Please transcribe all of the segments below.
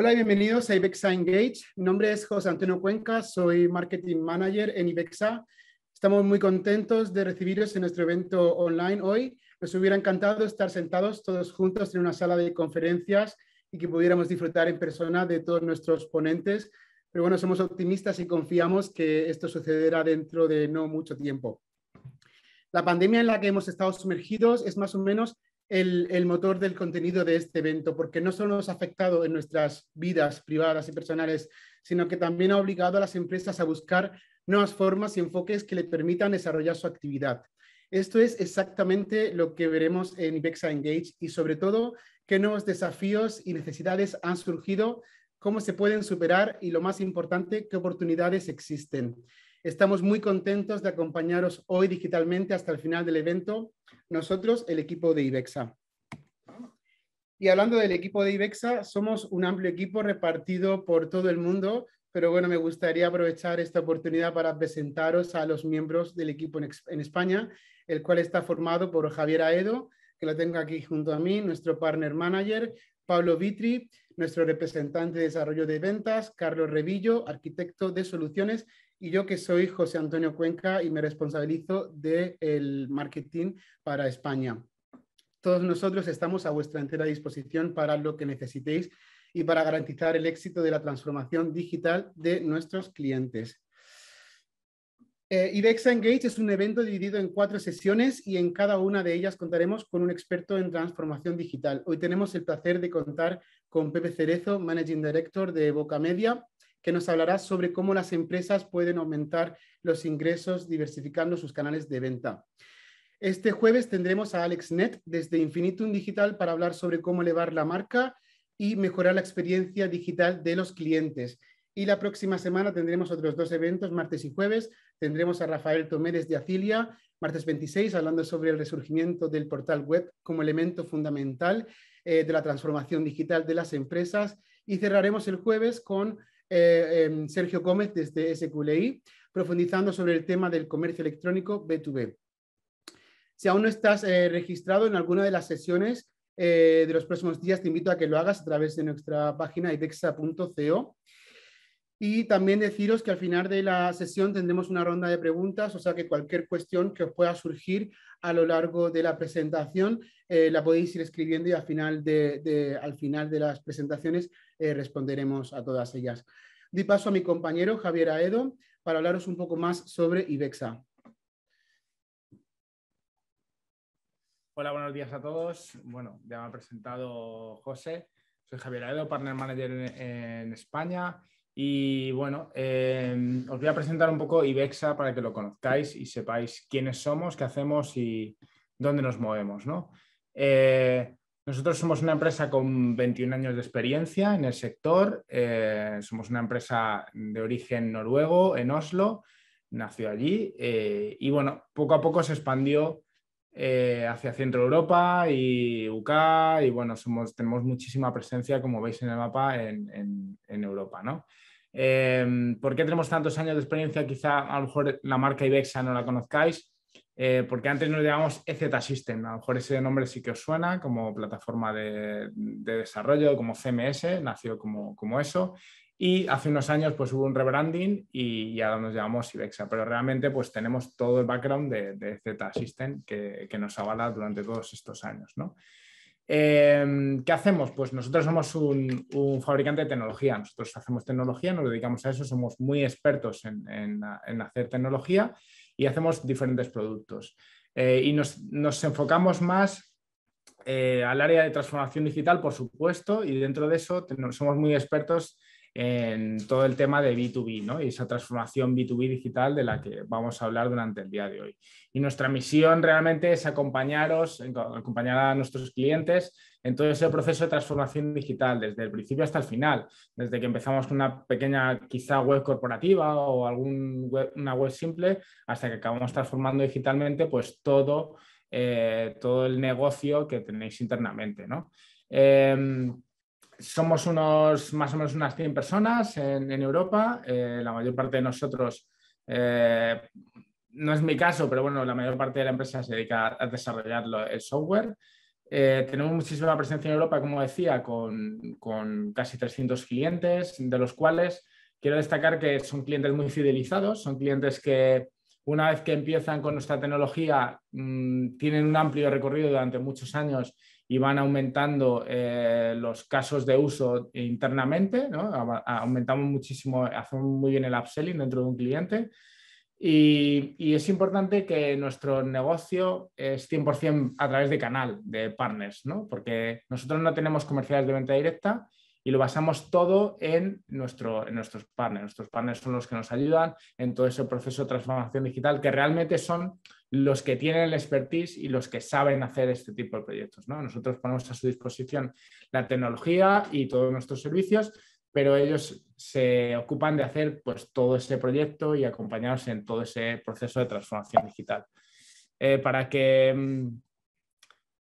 Hola y bienvenidos a IBEXA Engage. Mi nombre es José Antonio Cuenca, soy Marketing Manager en IBEXA. Estamos muy contentos de recibiros en nuestro evento online hoy. Nos hubiera encantado estar sentados todos juntos en una sala de conferencias y que pudiéramos disfrutar en persona de todos nuestros ponentes. Pero bueno, somos optimistas y confiamos que esto sucederá dentro de no mucho tiempo. La pandemia en la que hemos estado sumergidos es más o menos el, motor del contenido de este evento, porque no solo nos ha afectado en nuestras vidas privadas y personales, sino que también ha obligado a las empresas a buscar nuevas formas y enfoques que le permitan desarrollar su actividad. Esto es exactamente lo que veremos en IBEXA Engage y sobre todo qué nuevos desafíos y necesidades han surgido, cómo se pueden superar y lo más importante, qué oportunidades existen. Estamos muy contentos de acompañaros hoy digitalmente hasta el final del evento, nosotros, el equipo de IBEXA. Y hablando del equipo de IBEXA, somos un amplio equipo repartido por todo el mundo, pero bueno, me gustaría aprovechar esta oportunidad para presentaros a los miembros del equipo en, España, el cual está formado por Javier Aedo, que lo tengo aquí junto a mí, nuestro partner manager, Pablo Vitri, nuestro representante de desarrollo de ventas, Carlos Revillo, arquitecto de soluciones, y yo que soy José Antonio Cuenca y me responsabilizo del marketing para España. Todos nosotros estamos a vuestra entera disposición para lo que necesitéis y para garantizar el éxito de la transformación digital de nuestros clientes. Eh, Engage es un evento dividido en cuatro sesiones y en cada una de ellas contaremos con un experto en transformación digital. Hoy tenemos el placer de contar con Pepe Cerezo, Managing Director de Boca Media, que nos hablará sobre cómo las empresas pueden aumentar los ingresos diversificando sus canales de venta. Este jueves tendremos a Alex Net desde Infinitum Digital para hablar sobre cómo elevar la marca y mejorar la experiencia digital de los clientes. Y la próxima semana tendremos otros dos eventos, martes y jueves. Tendremos a Rafael tomérez de Acilia, martes 26, hablando sobre el resurgimiento del portal web como elemento fundamental eh, de la transformación digital de las empresas. Y cerraremos el jueves con eh, em, Sergio Gómez desde SQLI, profundizando sobre el tema del comercio electrónico B2B. Si aún no estás eh, registrado en alguna de las sesiones eh, de los próximos días, te invito a que lo hagas a través de nuestra página ibexa.co Y también deciros que al final de la sesión tendremos una ronda de preguntas, o sea que cualquier cuestión que os pueda surgir a lo largo de la presentación la podéis ir escribiendo y al final de las presentaciones eh, responderemos a todas ellas. Di paso a mi compañero Javier Aedo para hablaros un poco más sobre IBEXA. Hola, buenos días a todos. Bueno, ya me ha presentado José. Soy Javier Aedo, Partner Manager en, España. Y bueno, em, os voy a presentar un poco IBEXA para que lo conozcáis y sepáis quiénes somos, qué hacemos y dónde nos movemos. ¿no? Eh, nosotros somos una empresa con 21 años de experiencia en el sector. Eh, somos una empresa de origen noruego en Oslo, nació allí eh, y bueno, poco a poco se expandió eh, hacia Centro Europa y UK y bueno, tenemos muchísima presencia, como veis en el mapa, en, en Europa. ¿no? ¿Por qué tenemos tantos años de experiencia? Quizá a lo mejor la marca Ibexa no la conozcáis. Eh, porque antes nos llamamos EZ System, a lo mejor ese nombre sí que os suena como plataforma de, desarrollo, como CMS, nació como, eso. Y hace unos años pues, hubo un rebranding y, ahora nos llamamos Ibexa, pero realmente pues, tenemos todo el background de, de EZ System que, nos avala durante todos estos años. Em, ¿Qué hacemos? Pues nosotros somos un, fabricante de tecnología, nosotros hacemos tecnología, nos dedicamos a eso, somos muy expertos en hacer tecnología y hacemos diferentes productos. Eh, y nos, enfocamos más eh, al área de transformación digital, por supuesto, y dentro de eso somos muy expertos en todo el tema de B2B ¿no? y esa transformación B2B digital de la que vamos a hablar durante el día de hoy. Y nuestra misión realmente es acompañaros, acompañar a nuestros clientes en todo ese proceso de transformación digital, desde el principio hasta el final, desde que empezamos con una pequeña quizá web corporativa o algún web, una web simple, hasta que acabamos transformando digitalmente pues todo, eh, el negocio que tenéis internamente. Em, somos unos, más o menos unas 100 personas en, Europa, eh, la mayor parte de nosotros eh, no es mi caso, pero bueno, la mayor parte de la empresa se dedica a desarrollar el software. Eh, tenemos muchísima presencia en Europa, como decía, con, con, casi 300 clientes, de los cuales quiero destacar que son clientes muy fidelizados, son clientes que una vez que empiezan con nuestra tecnología mm, tienen un amplio recorrido durante muchos años y van aumentando eh, los casos de uso internamente, aumentamos muchísimo, hacemos muy bien el upselling dentro de un cliente y, es importante que nuestro negocio es 100% a través de canal, de partners, ¿no? porque nosotros no tenemos comerciales de venta directa y lo basamos todo en, en nuestros partners. Nuestros partners son los que nos ayudan en todo ese proceso de transformación digital, que realmente son los que tienen el expertise y los que saben hacer este tipo de proyectos. ¿no? Nosotros ponemos a su disposición la tecnología y todos nuestros servicios pero ellos se ocupan de hacer pues, todo ese proyecto y acompañarnos en todo ese proceso de transformación digital. Eh, para, que, mm,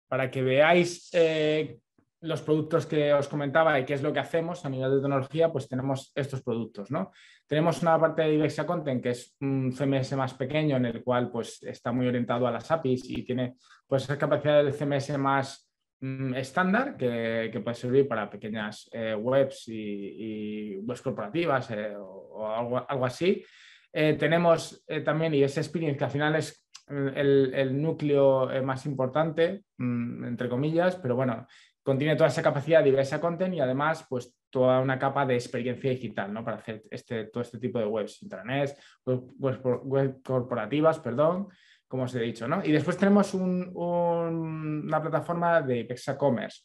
para que veáis eh, los productos que os comentaba y qué es lo que hacemos a nivel de tecnología, pues tenemos estos productos. ¿no? Tenemos una parte de Ibexia Content, que es un CMS más pequeño, en el cual pues, está muy orientado a las APIs y tiene pues, capacidad capacidad de CMS más Mm, estándar que, que, puede servir para pequeñas eh, webs y, webs corporativas eh, o, algo, algo así. Eh, tenemos también, y ese experience que al final es el, el núcleo más importante, mm, entre comillas, pero bueno, contiene toda esa capacidad de diversa content y además pues toda una capa de experiencia digital, ¿no? Para hacer este, todo este tipo de webs, intranets, webs web corporativas, perdón, como os he dicho. ¿no? Y después tenemos una plataforma de Ibexa Commerce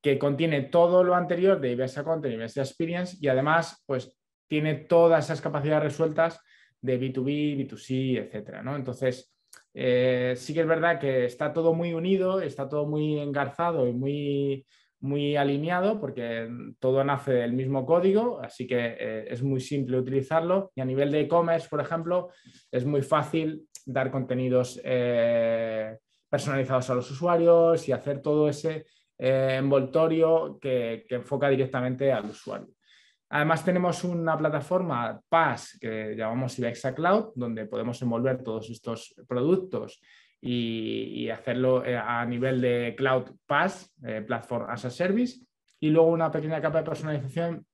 que contiene todo lo anterior de Ibexa Content, Ibexa Experience y además pues, tiene todas esas capacidades resueltas de B2B, B2C, etcétera, ¿no? Entonces, eh, sí que es verdad que está todo muy unido, está todo muy engarzado y muy, muy alineado porque todo nace del mismo código, así que eh, es muy simple utilizarlo. Y a nivel de e-commerce, por ejemplo, es muy fácil dar contenidos eh, personalizados a los usuarios y hacer todo ese eh, envoltorio que, enfoca directamente al usuario. Además tenemos una plataforma PaaS que llamamos Ibexa Cloud, donde podemos envolver todos estos productos y, y hacerlo eh, a nivel de Cloud PaaS, Platform as a Service, y luego una pequeña capa de personalización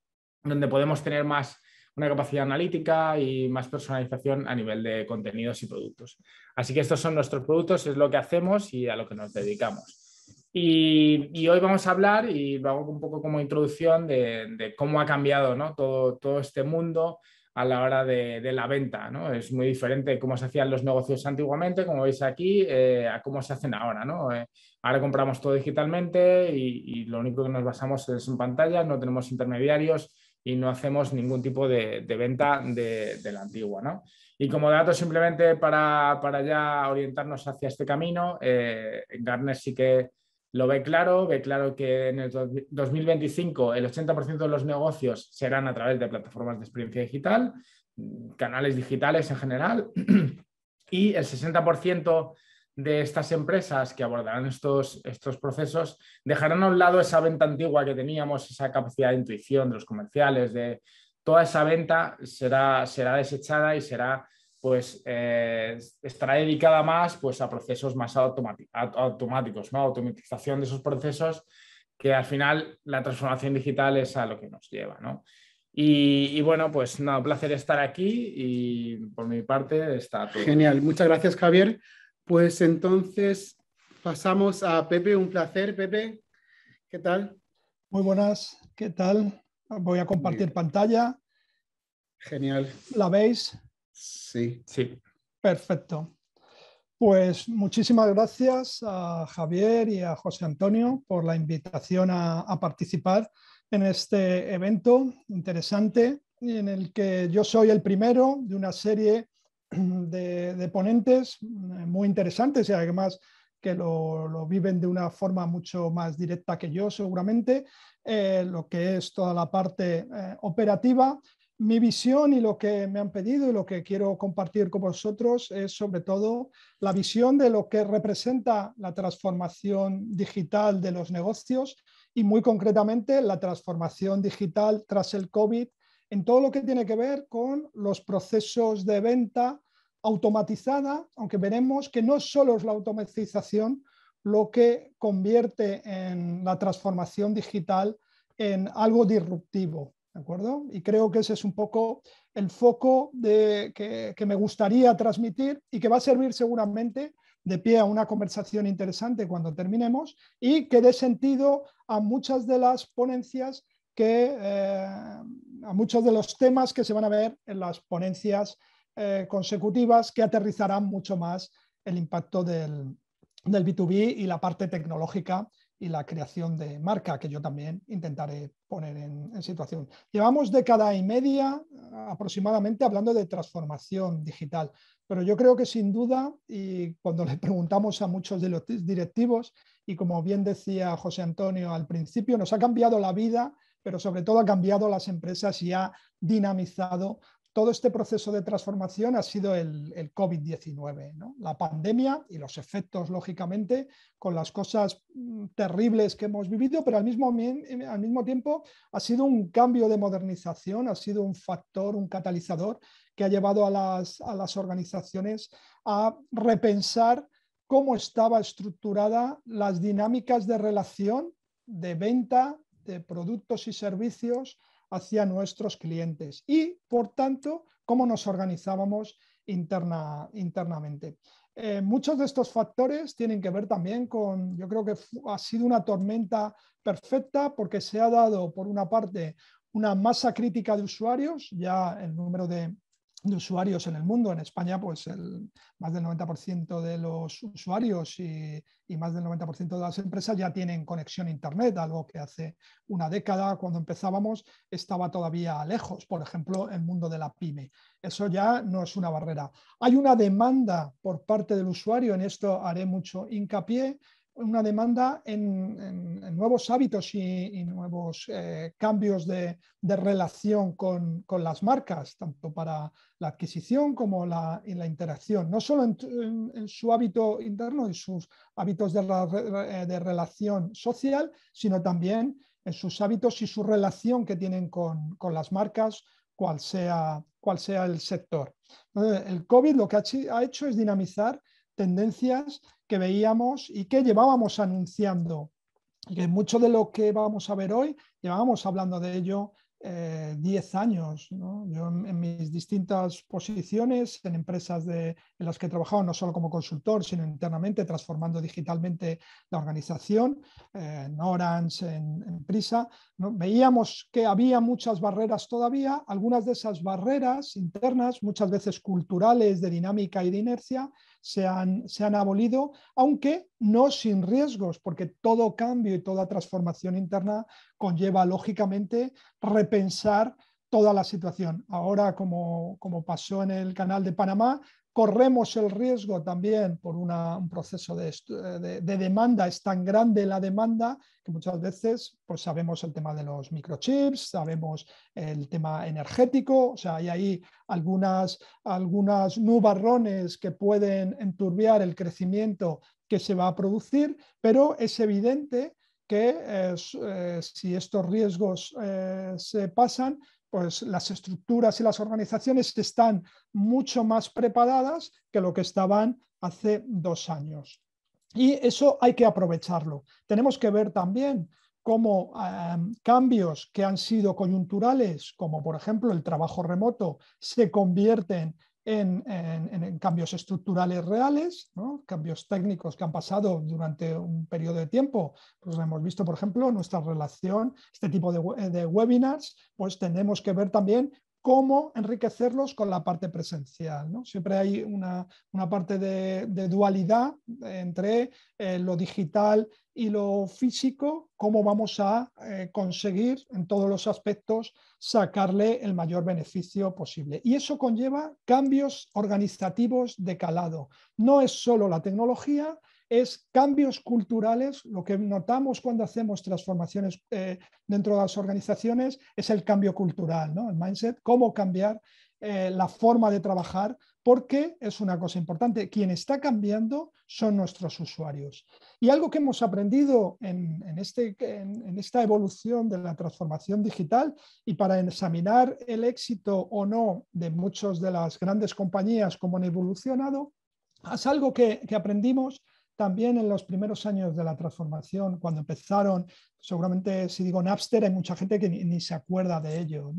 donde podemos tener más una capacidad analítica y más personalización a nivel de contenidos y productos. Así que estos son nuestros productos, es lo que hacemos y a lo que nos dedicamos. Y, hoy vamos a hablar, y lo hago un poco como introducción, de, cómo ha cambiado todo, todo este mundo a la hora de, la venta. ¿no? Es muy diferente cómo se hacían los negocios antiguamente, como veis aquí, eh, a cómo se hacen ahora. Eh, ahora compramos todo digitalmente y, y, lo único que nos basamos es en pantalla, no tenemos intermediarios, y no hacemos ningún tipo de, venta de, la antigua. Y como dato simplemente para, para ya orientarnos hacia este camino, eh, Garner sí que lo ve claro, ve claro que en el 2025 el 80% de los negocios serán a través de plataformas de experiencia digital, mm, canales digitales en general, y el 60% de estas empresas que abordarán estos, estos procesos dejarán a un lado esa venta antigua que teníamos, esa capacidad de intuición de los comerciales, de toda esa venta será, será desechada y será pues eh, estará dedicada más pues, a procesos más automáticos, ¿no? automatización de esos procesos que al final la transformación digital es a lo que nos lleva. ¿no? Y, bueno, pues nada, un placer estar aquí y por mi parte está todo. Genial, muchas gracias Javier. Pues entonces pasamos a Pepe. Un placer, Pepe. ¿Qué tal? Muy buenas, ¿qué tal? Voy a compartir pantalla. Genial. ¿La veis? Sí, sí. Perfecto. Pues muchísimas gracias a Javier y a José Antonio por la invitación a, participar en este evento interesante en el que yo soy el primero de una serie de, ponentes eh, muy interesantes y además que lo, viven de una forma mucho más directa que yo seguramente, eh, lo que es toda la parte eh, operativa. Mi visión y lo que me han pedido y lo que quiero compartir con vosotros es sobre todo la visión de lo que representa la transformación digital de los negocios y muy concretamente la transformación digital tras el COVID en todo lo que tiene que ver con los procesos de venta automatizada, aunque veremos que no solo es la automatización lo que convierte en la transformación digital en algo disruptivo, ¿de acuerdo? Y creo que ese es un poco el foco de, que, me gustaría transmitir y que va a servir seguramente de pie a una conversación interesante cuando terminemos y que dé sentido a muchas de las ponencias que eh, a muchos de los temas que se van a ver en las ponencias eh, consecutivas que aterrizarán mucho más el impacto del, B2B y la parte tecnológica y la creación de marca, que yo también intentaré poner en, en, situación. Llevamos década y media eh, aproximadamente hablando de transformación digital, pero yo creo que sin duda, y cuando le preguntamos a muchos de los directivos, y como bien decía José Antonio al principio, nos ha cambiado la vida pero sobre todo ha cambiado las empresas y ha dinamizado todo este proceso de transformación ha sido el, COVID-19, la pandemia y los efectos, lógicamente, con las cosas mm, terribles que hemos vivido, pero al mismo, eh, mismo tiempo ha sido un cambio de modernización, ha sido un factor, un catalizador que ha llevado a las, a las organizaciones a repensar cómo estaba estructurada las dinámicas de relación, de venta, productos y servicios hacia nuestros clientes y, por tanto, cómo nos organizábamos interna, internamente. Eh, muchos de estos factores tienen que ver también con, yo creo que ha sido una tormenta perfecta porque se ha dado, por una parte, una masa crítica de usuarios, ya el número de, de usuarios en el mundo. En España, pues el, más del 90% de los usuarios y, y más del 90% de las empresas ya tienen conexión a Internet, algo que hace una década, cuando empezábamos, estaba todavía lejos, por ejemplo, el mundo de la pyme. Eso ya no es una barrera. Hay una demanda por parte del usuario, en esto haré mucho hincapié, una demanda en, nuevos hábitos y, nuevos eh, cambios de, relación con, las marcas, tanto para la adquisición como la, interacción, no solo en, su hábito interno, y sus hábitos eh, de, relación social, sino también en sus hábitos y su relación que tienen con, las marcas, cual sea, cual sea el sector. el COVID lo que ha hecho es dinamizar tendencias que veíamos y que llevábamos anunciando. que mucho de lo que vamos a ver hoy, llevábamos hablando de ello 10 eh, años. Yo en, mis distintas posiciones, en empresas de, en las que he trabajado no solo como consultor, sino internamente, transformando digitalmente la organización, eh, en Orange, en, Prisa, veíamos que había muchas barreras todavía, algunas de esas barreras internas, muchas veces culturales, de dinámica y de inercia, se han, abolido, aunque no sin riesgos, porque todo cambio y toda transformación interna conlleva lógicamente repensar toda la situación. Ahora, como, como pasó en el canal de Panamá, corremos el riesgo también por un proceso eh, de, demanda, es tan grande la demanda que muchas veces pues sabemos el tema de los microchips, sabemos el tema energético, o sea, hay ahí algunas, algunas nubarrones que pueden enturbiar el crecimiento que se va a producir, pero es evidente que eh, eh, si estos riesgos se pasan, pues las estructuras y las organizaciones están mucho más preparadas que lo que estaban hace dos años. Y eso hay que aprovecharlo. Tenemos que ver también cómo em, cambios que han sido coyunturales, como por ejemplo el trabajo remoto, se convierten en, cambios estructurales reales, cambios técnicos que han pasado durante un periodo de tiempo. Pues hemos visto, por ejemplo, nuestra relación, este tipo de, de webinars, pues tenemos que ver también cómo enriquecerlos con la parte presencial. Siempre hay una, parte de, dualidad entre eh, lo digital y lo físico, cómo vamos a eh, conseguir en todos los aspectos sacarle el mayor beneficio posible. Y eso conlleva cambios organizativos de calado. No es solo la tecnología, es cambios culturales. Lo que notamos cuando hacemos transformaciones eh, dentro de las organizaciones es el cambio cultural, ¿no? el mindset, cómo cambiar eh, la forma de trabajar, porque es una cosa importante. Quien está cambiando son nuestros usuarios. Y algo que hemos aprendido en, este, en, esta evolución de la transformación digital y para examinar el éxito o no de muchas de las grandes compañías, como han evolucionado, es algo que aprendimos también en los primeros años de la transformación, cuando empezaron, seguramente si digo Napster, hay mucha gente que ni, se acuerda de ello.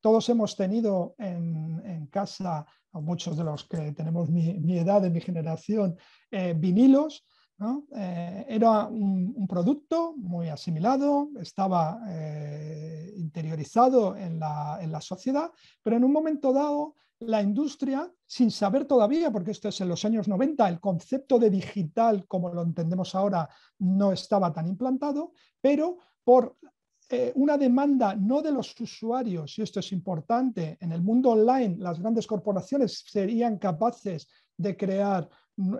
Todos hemos tenido en, casa, casa, muchos de los que tenemos mi, edad, de mi generación, eh, vinilos. Eh, era un, producto muy asimilado, estaba eh, interiorizado en la sociedad, pero en un momento dado la industria sin saber todavía, porque esto es en los años 90, el concepto de digital como lo entendemos ahora no estaba tan implantado, pero por eh, una demanda no de los usuarios, y esto es importante, en el mundo online las grandes corporaciones serían capaces de crear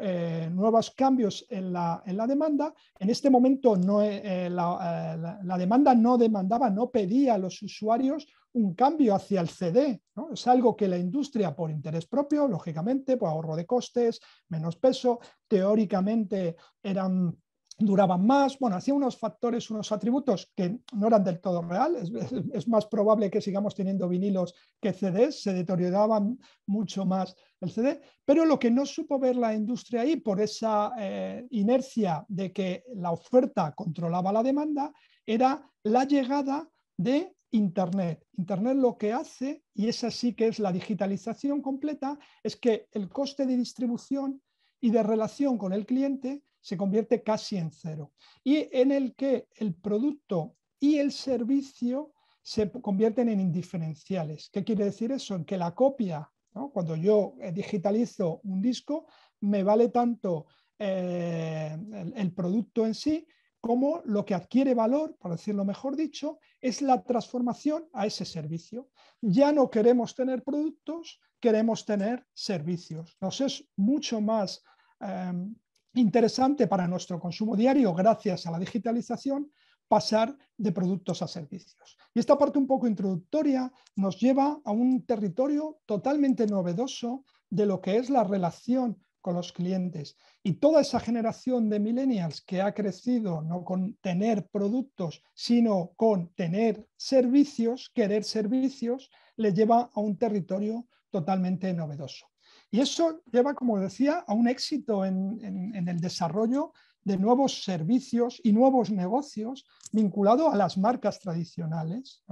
eh, nuevos cambios en la, demanda. En este momento no, eh, la, la, demanda no demandaba, no pedía a los usuarios un cambio hacia el CD. Es algo que la industria, por interés propio, lógicamente, por ahorro de costes, menos peso, teóricamente eran duraban más, bueno, hacía unos factores, unos atributos que no eran del todo real, es, más probable que sigamos teniendo vinilos que CDs, se deterioraban mucho más el CD, pero lo que no supo ver la industria ahí por esa eh, inercia de que la oferta controlaba la demanda era la llegada de Internet. Internet lo que hace, y es sí que es la digitalización completa, es que el coste de distribución y de relación con el cliente se convierte casi en cero. Y en el que el producto y el servicio se convierten en indiferenciales. ¿Qué quiere decir eso? En que la copia, cuando yo eh, digitalizo un disco, me vale tanto eh, el producto en sí como lo que adquiere valor, por decirlo mejor dicho, es la transformación a ese servicio. Ya no queremos tener productos, queremos tener servicios. Nos es mucho más em, interesante para nuestro consumo diario, gracias a la digitalización, pasar de productos a servicios. Y esta parte un poco introductoria nos lleva a un territorio totalmente novedoso de lo que es la relación con los clientes. Y toda esa generación de millennials que ha crecido no con tener productos, sino con tener servicios, querer servicios, le lleva a un territorio totalmente novedoso. Y eso lleva, como decía, a un éxito en, en el desarrollo de nuevos servicios y nuevos negocios vinculados a las marcas tradicionales.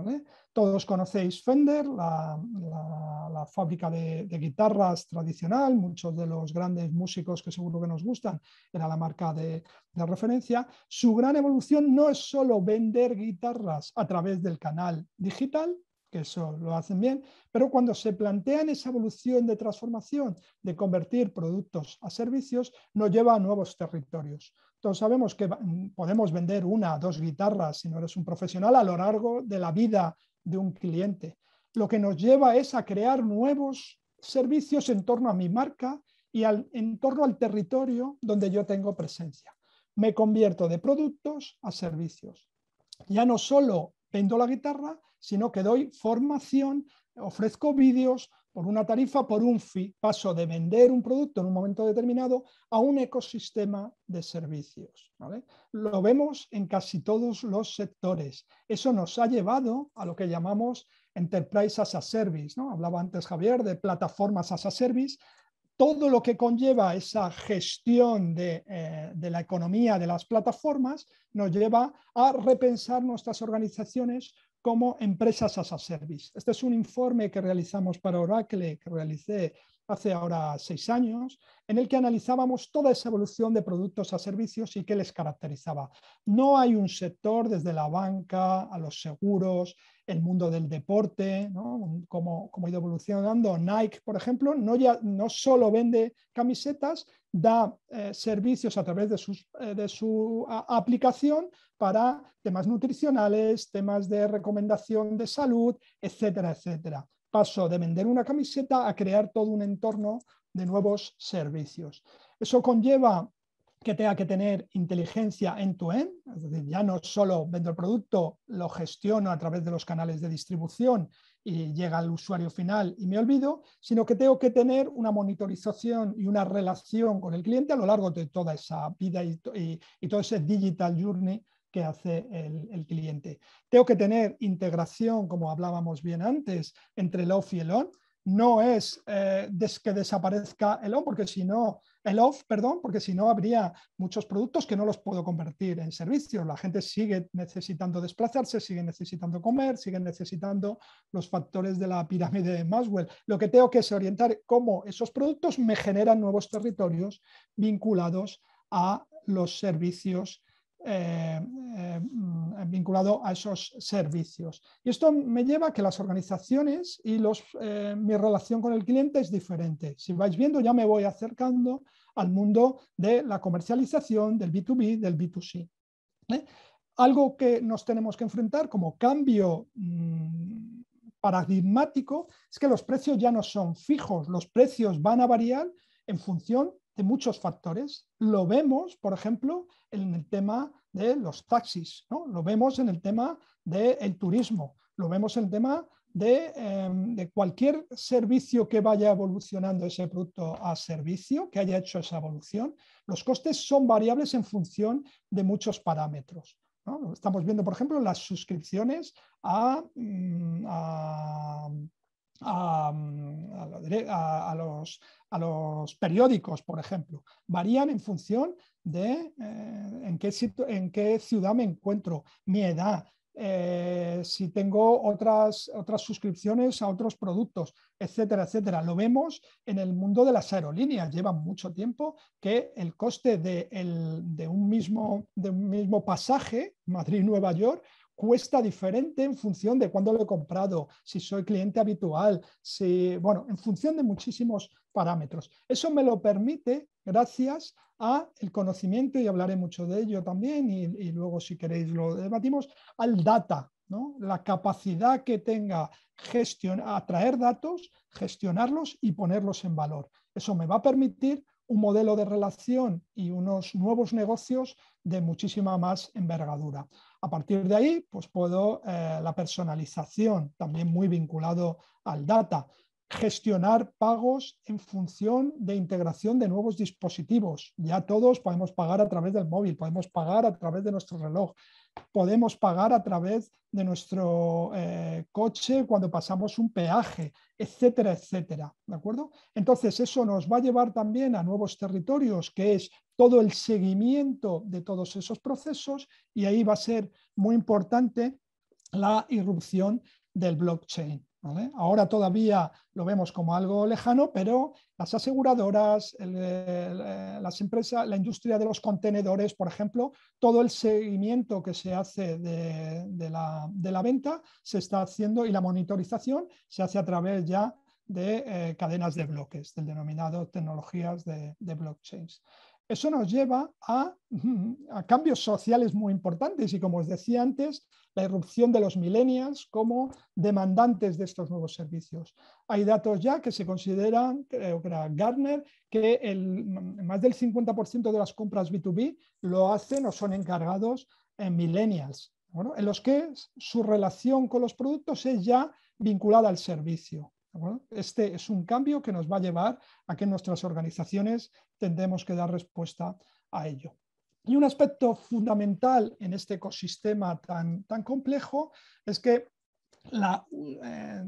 Todos conocéis Fender, la, fábrica de, guitarras tradicional, muchos de los grandes músicos que seguro que nos gustan era la marca de referencia. Su gran evolución no es solo vender guitarras a través del canal digital, que eso lo hacen bien, pero cuando se plantean esa evolución de transformación, de convertir productos a servicios, nos lleva a nuevos territorios. todos sabemos que podemos vender una, dos guitarras, si no eres un profesional, a lo largo de la vida de un cliente. Lo que nos lleva es a crear nuevos servicios en torno a mi marca y al, en torno al territorio donde yo tengo presencia. Me convierto de productos a servicios. Ya no solo vendo la guitarra, sino que doy formación, ofrezco vídeos por una tarifa, por un fee. Paso de vender un producto en un momento determinado a un ecosistema de servicios. Lo vemos en casi todos los sectores. Eso nos ha llevado a lo que llamamos Enterprise as a Service. Hablaba antes Javier de plataformas as a Service todo lo que conlleva esa gestión de, eh, la economía de las plataformas nos lleva a repensar nuestras organizaciones como empresas as a service. Este es un informe que realizamos para Oracle, que realicé hace ahora seis años, en el que analizábamos toda esa evolución de productos a servicios y qué les caracterizaba. No hay un sector desde la banca a los seguros, el mundo del deporte, como, ha ido evolucionando. Nike, por ejemplo, no, ya, no solo vende camisetas, da eh, servicios a través de, eh, su aplicación para temas nutricionales, temas de recomendación de salud, etcétera, etcétera. Paso de vender una camiseta a crear todo un entorno de nuevos servicios. Eso conlleva que tenga que tener inteligencia en tu end, es decir, ya no solo vendo el producto, lo gestiono a través de los canales de distribución y llega al usuario final y me olvido, sino que tengo que tener una monitorización y una relación con el cliente a lo largo de toda esa vida y, y todo ese digital journey que hace el, cliente. Tengo que tener integración, como hablábamos bien antes, entre el off y el on. No es eh, que desaparezca el on, porque si no, el off, perdón, porque si no habría muchos productos que no los puedo convertir en servicios. La gente sigue necesitando desplazarse, sigue necesitando comer, sigue necesitando los factores de la pirámide de Maswell. Lo que tengo que es orientar cómo esos productos me generan nuevos territorios vinculados a los servicios eh, eh, mm, vinculado a esos servicios. Y esto me lleva a que las organizaciones y los, eh, mi relación con el cliente es diferente. Si vais viendo, ya me voy acercando al mundo de la comercialización, del B2B, del B2C. Algo que nos tenemos que enfrentar como cambio mm, paradigmático es que los precios ya no son fijos, los precios van a variar en función muchos factores. Lo vemos, por ejemplo, en el tema de los taxis, lo vemos en el tema del turismo, lo vemos en el tema em, de, cualquier servicio que vaya evolucionando ese producto a servicio, que haya hecho esa evolución. Los costes son variables en función de muchos parámetros. Estamos viendo, por ejemplo, las suscripciones a mm, a, los, periódicos, por ejemplo. Varían en función de eh, en, qué ciudad me encuentro, mi edad, eh, si tengo otras, otras suscripciones a otros productos, etcétera, etcétera. Lo vemos en el mundo de las aerolíneas. Lleva mucho tiempo que el coste de, un, mismo, de un mismo pasaje, Madrid-Nueva York, cuesta diferente en función de cuándo lo he comprado, si soy cliente habitual, si, bueno, en función de muchísimos parámetros. Eso me lo permite gracias a el conocimiento, y hablaré mucho de ello también, y, luego si queréis lo debatimos, al data, la capacidad que tenga a atraer datos, gestionarlos y ponerlos en valor. Eso me va a permitir un modelo de relación y unos nuevos negocios de muchísima más envergadura. A partir de ahí, pues puedo eh, la personalización, también muy vinculado al data, gestionar pagos en función de integración de nuevos dispositivos. Ya todos podemos pagar a través del móvil, podemos pagar a través de nuestro reloj podemos pagar a través de nuestro eh, coche cuando pasamos un peaje, etcétera, etcétera. ¿De acuerdo? Entonces, eso nos va a llevar también a nuevos territorios, que es todo el seguimiento de todos esos procesos, y ahí va a ser muy importante la irrupción del blockchain. Ahora todavía lo vemos como algo lejano, pero las aseguradoras, eh, las empresas, la industria de los contenedores, por ejemplo, todo el seguimiento que se hace de, la, venta se está haciendo y la monitorización se hace a través ya de eh, cadenas de bloques, del denominado tecnologías de blockchains. Eso nos lleva a, cambios sociales muy importantes y, como os decía antes, la irrupción de los millennials como demandantes de estos nuevos servicios. Hay datos ya que se consideran, creo que era Gartner, que más del 50% de las compras B2B lo hacen o son encargados en millennials, en los que su relación con los productos es ya vinculada al servicio. Este es un cambio que nos va a llevar a que nuestras organizaciones tendemos que dar respuesta a ello. Y un aspecto fundamental en este ecosistema tan, tan complejo es que la, eh,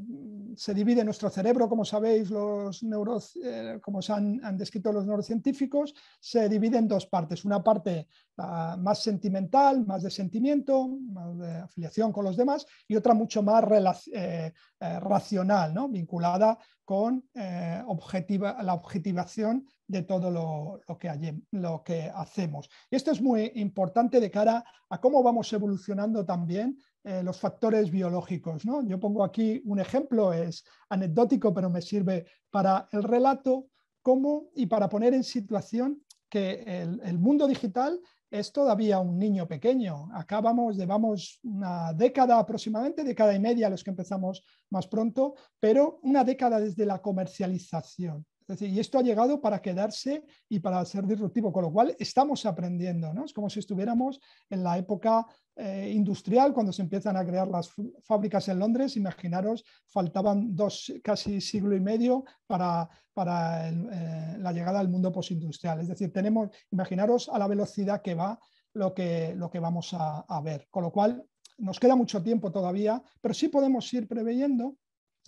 se divide nuestro cerebro, como sabéis, los neuro, eh, como se han, descrito los neurocientíficos, se divide en dos partes. Una parte ah, más sentimental, más de sentimiento, más de afiliación con los demás, y otra mucho más eh, eh, racional, ¿no? vinculada con la objetivación de todo lo, que hay, lo que hacemos. Y esto es muy importante de cara a cómo vamos evolucionando también eh, los factores biológicos. ¿no? Yo pongo aquí un ejemplo, es anecdótico, pero me sirve para el relato cómo y para poner en situación que el, mundo digital es todavía un niño pequeño. Acá vamos, llevamos una década aproximadamente, década y media los que empezamos más pronto, pero una década desde la comercialización y esto ha llegado para quedarse y para ser disruptivo, con lo cual estamos aprendiendo, Es como si estuviéramos en la época eh, industrial, cuando se empiezan a crear las fábricas en Londres, imaginaros, faltaban dos, casi siglo y medio para, eh, la llegada al mundo postindustrial. Es decir, tenemos, imaginaros a la velocidad que va lo que, lo que vamos a, a ver. Con lo cual, nos queda mucho tiempo todavía, pero sí podemos ir preveyendo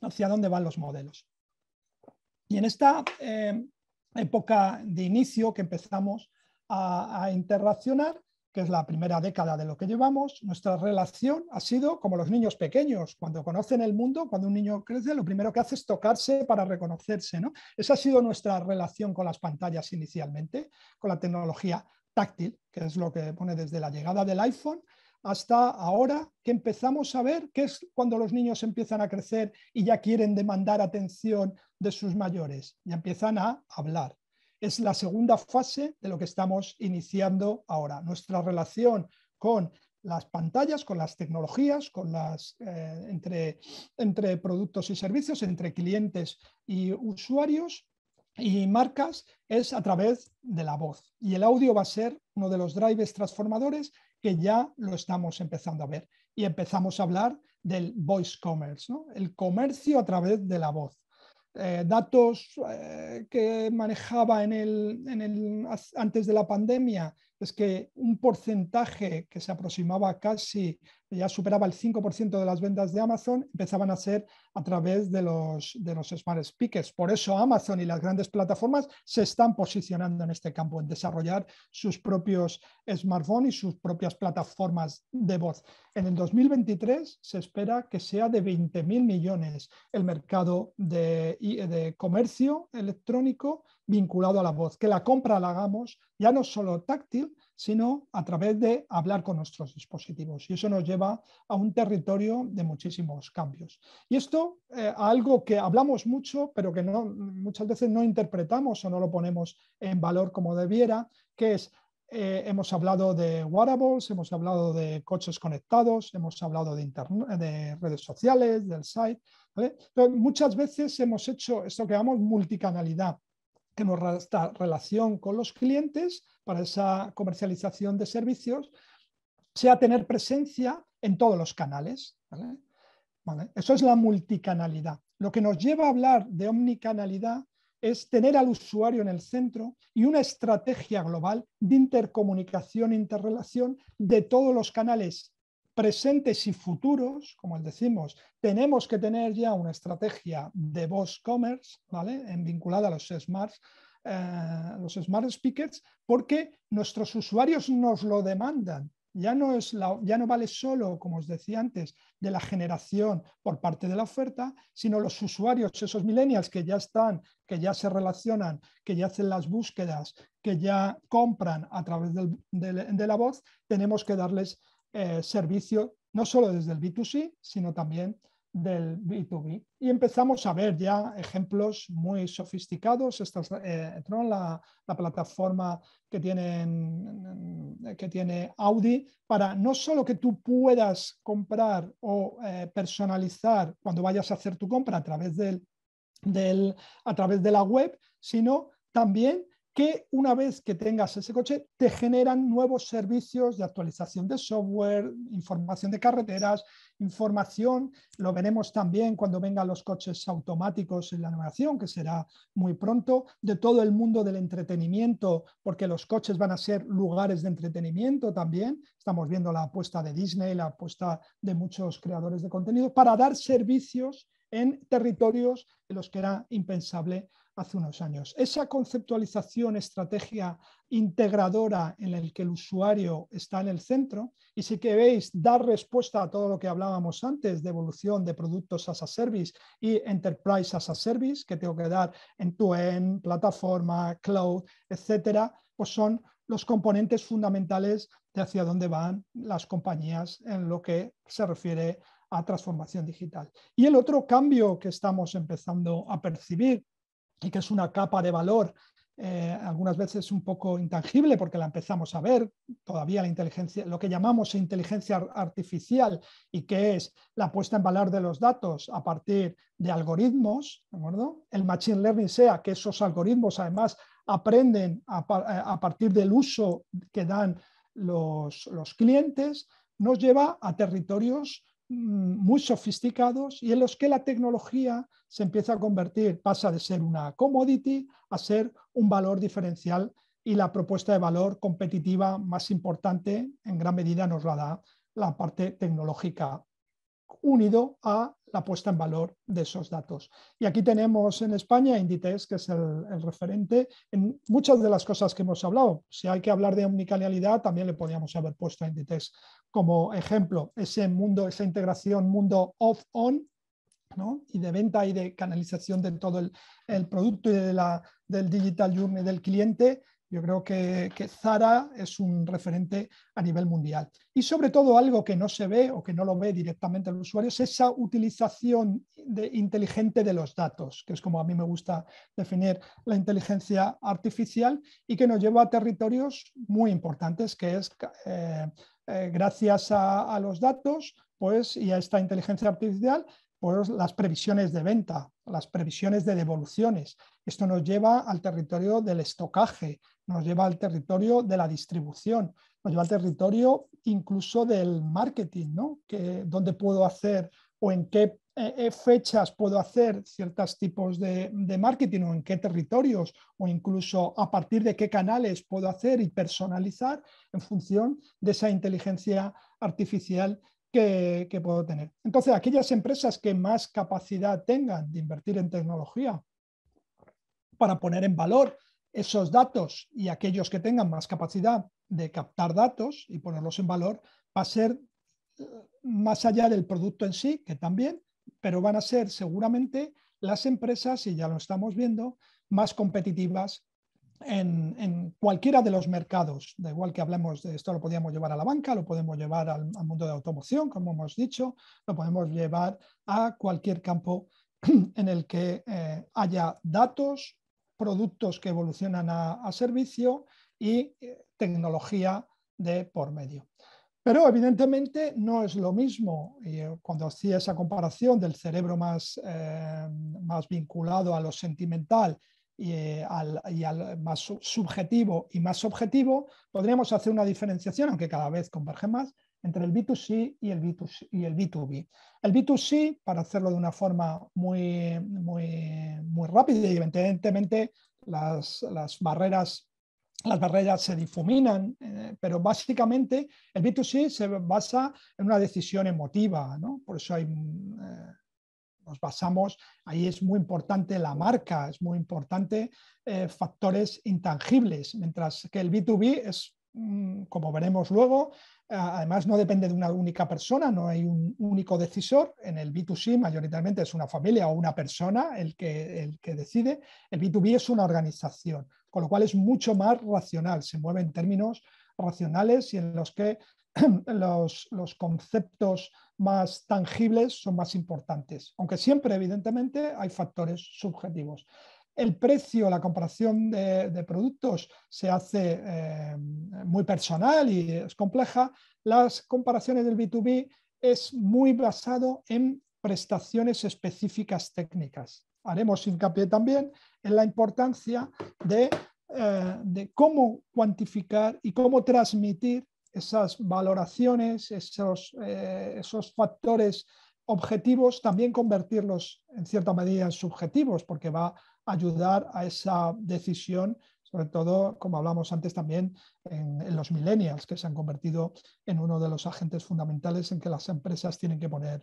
hacia dónde van los modelos. Y en esta eh, época de inicio que empezamos a, interaccionar, que es la primera década de lo que llevamos, nuestra relación ha sido como los niños pequeños. Cuando conocen el mundo, cuando un niño crece, lo primero que hace es tocarse para reconocerse. ¿no? Esa ha sido nuestra relación con las pantallas inicialmente, con la tecnología táctil, que es lo que pone desde la llegada del iPhone hasta ahora que empezamos a ver qué es cuando los niños empiezan a crecer y ya quieren demandar atención de sus mayores, y empiezan a hablar. Es la segunda fase de lo que estamos iniciando ahora, nuestra relación con las pantallas, con las tecnologías, con las, eh, entre, entre productos y servicios, entre clientes y usuarios y marcas es a través de la voz. Y el audio va a ser uno de los drivers transformadores que ya lo estamos empezando a ver. Y empezamos a hablar del voice commerce, el comercio a través de la voz. Eh, datos eh, que manejaba en el, antes de la pandemia es que un porcentaje que se aproximaba casi ya superaba el 5% de las ventas de Amazon, empezaban a ser a través de los, de los smart speakers. Por eso Amazon y las grandes plataformas se están posicionando en este campo, en desarrollar sus propios smartphones y sus propias plataformas de voz. En el 2023 se espera que sea de 20.000 millones el mercado de, de comercio electrónico vinculado a la voz, que la compra la hagamos ya no solo táctil, sino a través de hablar con nuestros dispositivos. Y eso nos lleva a un territorio de muchísimos cambios. Y esto eh, algo que hablamos mucho, pero que muchas veces no interpretamos o no lo ponemos en valor como debiera, que es eh, hemos hablado de wearables, hemos hablado de coches conectados, hemos hablado de, redes sociales, del site. muchas veces hemos hecho esto que llamamos multicanalidad, nos esta relación con los clientes para esa comercialización de servicios, sea tener presencia en todos los canales. eso es la multicanalidad. Lo que nos lleva a hablar de omnicanalidad es tener al usuario en el centro y una estrategia global de intercomunicación, e interrelación de todos los canales presentes y futuros, como decimos, tenemos que tener ya una estrategia de voz commerce, ¿vale? En vinculada a los eh, los smart speakers, porque nuestros usuarios nos lo demandan. Ya no, es ya no vale solo, como os decía antes, de la generación por parte de la oferta, sino los usuarios, esos millennials que ya están, que ya se relacionan, que ya hacen las búsquedas, que ya compran a través de la voz, tenemos que darles eh, servicio, no solo desde el B2C, sino también del B2B. Y empezamos a ver ya ejemplos muy sofisticados. Esta es eh, la, plataforma que, tienen, que tiene Audi, para no solo que tú puedas comprar o eh, personalizar cuando vayas a hacer tu compra a través, del, del, a través de la web, sino también que una vez que tengas ese coche, te generan nuevos servicios de actualización de software, información de carreteras, información, lo veremos también cuando vengan los coches automáticos en la navegación, que será muy pronto, de todo el mundo del entretenimiento, porque los coches van a ser lugares de entretenimiento también. Estamos viendo la apuesta de Disney, la apuesta de muchos creadores de contenido, para dar servicios en territorios en los que era impensable hace unos años. Esa conceptualización, estrategia integradora en la que el usuario está en el centro y si queréis dar respuesta a todo lo que hablábamos antes de evolución de productos as a service y enterprise as a service que tengo que dar en tu en plataforma, cloud, etcétera, pues son los componentes fundamentales de hacia dónde van las compañías en lo que se refiere a transformación digital. Y el otro cambio que estamos empezando a percibir y que es una capa de valor eh, algunas veces un poco intangible porque la empezamos a ver todavía la inteligencia, lo que llamamos inteligencia artificial y que es la puesta en valor de los datos a partir de algoritmos, ¿de acuerdo? El machine learning sea que esos algoritmos además aprenden a, eh, partir del uso que dan los, los clientes, nos lleva a territorios Mm, muy sofisticados y en los que la tecnología se empieza a convertir, pasa de ser una commodity a ser un valor diferencial y la propuesta de valor competitiva más importante en gran medida nos la da la parte tecnológica, unido a la puesta en valor de esos datos. Y aquí tenemos en España Inditex, que es el, referente en muchas de las cosas que hemos hablado. Si hay que hablar de omnicanalidad, también le podríamos haber puesto a Inditex como ejemplo. Ese mundo, esa integración mundo off-on, ¿no? y de venta y de canalización de todo el, producto y del digital journey del cliente, yo creo que, Zara es un referente a nivel mundial. Y sobre todo algo que no se ve o que no lo ve directamente el usuario es esa utilización inteligente de los datos, que es como a mí me gusta definir la inteligencia artificial y que nos lleva a territorios muy importantes, que es eh, eh, gracias a, a los datos pues, y a esta inteligencia artificial las previsiones de venta, las previsiones de devoluciones. Esto nos lleva al territorio del estocaje, nos lleva al territorio de la distribución, nos lleva al territorio incluso del marketing, ¿no? Que, ¿Dónde puedo hacer o en qué eh, eh, fechas puedo hacer ciertos tipos de, de, marketing o en qué territorios o incluso a partir de qué canales puedo hacer y personalizar en función de esa inteligencia artificial que, puedo tener. Entonces, aquellas empresas que más capacidad tengan de invertir en tecnología para poner en valor esos datos y aquellos que tengan más capacidad de captar datos y ponerlos en valor, va a ser eh, más allá del producto en sí, que también, pero van a ser seguramente las empresas, y ya lo estamos viendo, más competitivas en, cualquiera de los mercados, da igual que hablemos de esto, lo podíamos llevar a la banca, lo podemos llevar al, mundo de automoción, como hemos dicho, lo podemos llevar a cualquier campo en el que eh, haya datos, productos que evolucionan a, servicio y eh, tecnología de por medio. Pero evidentemente no es lo mismo. Eh, cuando hacía esa comparación del cerebro más vinculado a lo sentimental eh, y, al, más subjetivo y más objetivo, podríamos hacer una diferenciación, aunque cada vez converge más, entre el B2C y el, b 2 y el b El B2C, para hacerlo de una forma muy, muy, muy rápida, y evidentemente las, barreras las barreras se difuminan, eh, pero básicamente el B2C se basa en una decisión emotiva, ¿no? Por eso hay eh, nos basamos, ahí es muy importante la marca, es muy importante eh, factores intangibles, mientras que el B2B es, mm, como veremos luego, eh, además no depende de una única persona, no hay un único decisor. En el B2C mayoritariamente es una familia o una persona el que, el que decide. El B2B es una organización, con lo cual es mucho más racional, se mueve en términos racionales y en los que los, conceptos más tangibles son más importantes, aunque siempre, evidentemente, hay factores subjetivos. El precio, la comparación de, productos se hace eh, muy personal y es compleja. Las comparaciones del B2B es muy basado en prestaciones específicas técnicas. Haremos hincapié también en la importancia de eh, cómo cuantificar y cómo transmitir esas valoraciones, eh, esos, factores objetivos, también convertirlos en cierta medida en subjetivos, porque va a ayudar a esa decisión, sobre todo, como hablamos antes también, en, los millennials, que se han convertido en uno de los agentes fundamentales en que las empresas tienen que poner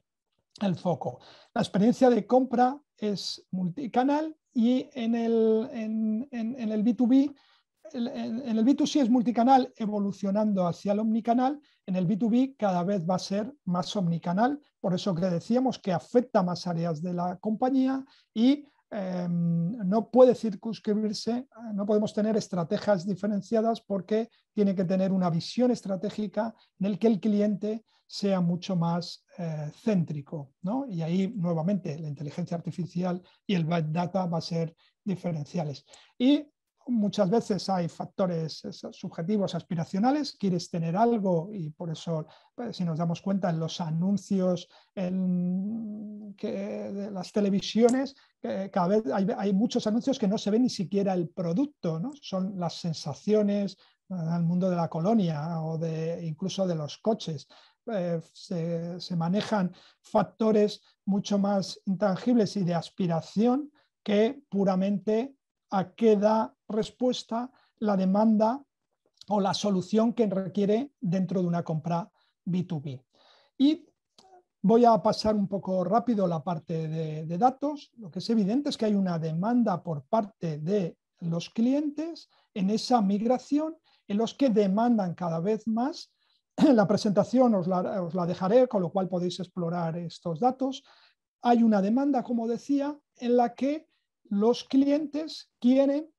el foco. La experiencia de compra es multicanal y en el B2B en el B2C es multicanal evolucionando hacia el omnicanal, en el B2B cada vez va a ser más omnicanal, por eso que decíamos que afecta más áreas de la compañía y em, no puede circunscribirse, eh, no podemos tener estrategias diferenciadas porque tiene que tener una visión estratégica en el que el cliente sea mucho más eh, céntrico. Y ahí nuevamente la inteligencia artificial y el bad Data va a ser diferenciales. Y muchas veces hay factores eh, subjetivos, aspiracionales, quieres tener algo y por eso, pues, si nos damos cuenta en los anuncios en de las televisiones, cada vez hay, muchos anuncios que no se ve ni siquiera el producto, ¿no? son las sensaciones al eh, mundo de la colonia o de, incluso de los coches. Eh, se, manejan factores mucho más intangibles y de aspiración que puramente a queda respuesta la demanda o la solución que requiere dentro de una compra B2B. Y voy a pasar un poco rápido la parte de, datos. Lo que es evidente es que hay una demanda por parte de los clientes en esa migración en los que demandan cada vez más. La presentación os la, os la dejaré, con lo cual podéis explorar estos datos. Hay una demanda, como decía, en la que los clientes quieren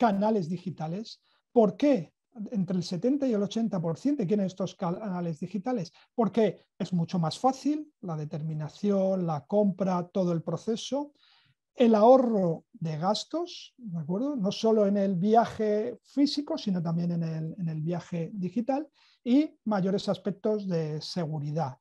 canales digitales. ¿Por qué? Entre el 70 y el 80% tienen estos canales digitales, porque es mucho más fácil la determinación, la compra, todo el proceso, el ahorro de gastos, No solo en el viaje físico, sino también en el, viaje digital y mayores aspectos de seguridad.